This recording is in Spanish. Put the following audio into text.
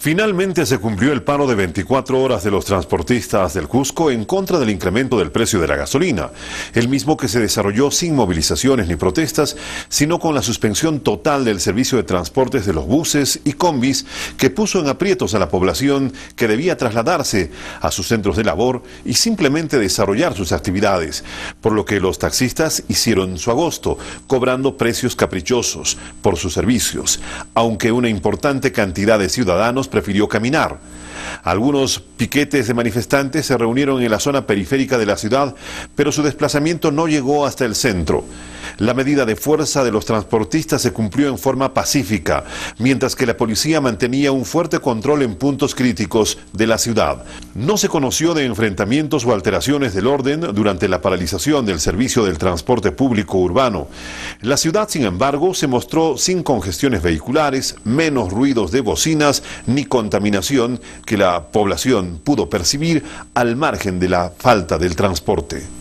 Finalmente se cumplió el paro de 24 horas de los transportistas del Cusco en contra del incremento del precio de la gasolina, el mismo que se desarrolló sin movilizaciones ni protestas, sino con la suspensión total del servicio de transportes de los buses y combis que puso en aprietos a la población que debía trasladarse a sus centros de labor y simplemente desarrollar sus actividades, por lo que los taxistas hicieron su agosto, cobrando precios caprichosos por sus servicios, aunque una importante cantidad de ciudadanos prefirió caminar. Algunos piquetes de manifestantes se reunieron en la zona periférica de la ciudad, pero su desplazamiento no llegó hasta el centro. La medida de fuerza de los transportistas se cumplió en forma pacífica, mientras que la policía mantenía un fuerte control en puntos críticos de la ciudad. No se conoció de enfrentamientos o alteraciones del orden durante la paralización del servicio del transporte público urbano. La ciudad, sin embargo, se mostró sin congestiones vehiculares, menos ruidos de bocinas ni contaminación que la población pudo percibir al margen de la falta del transporte.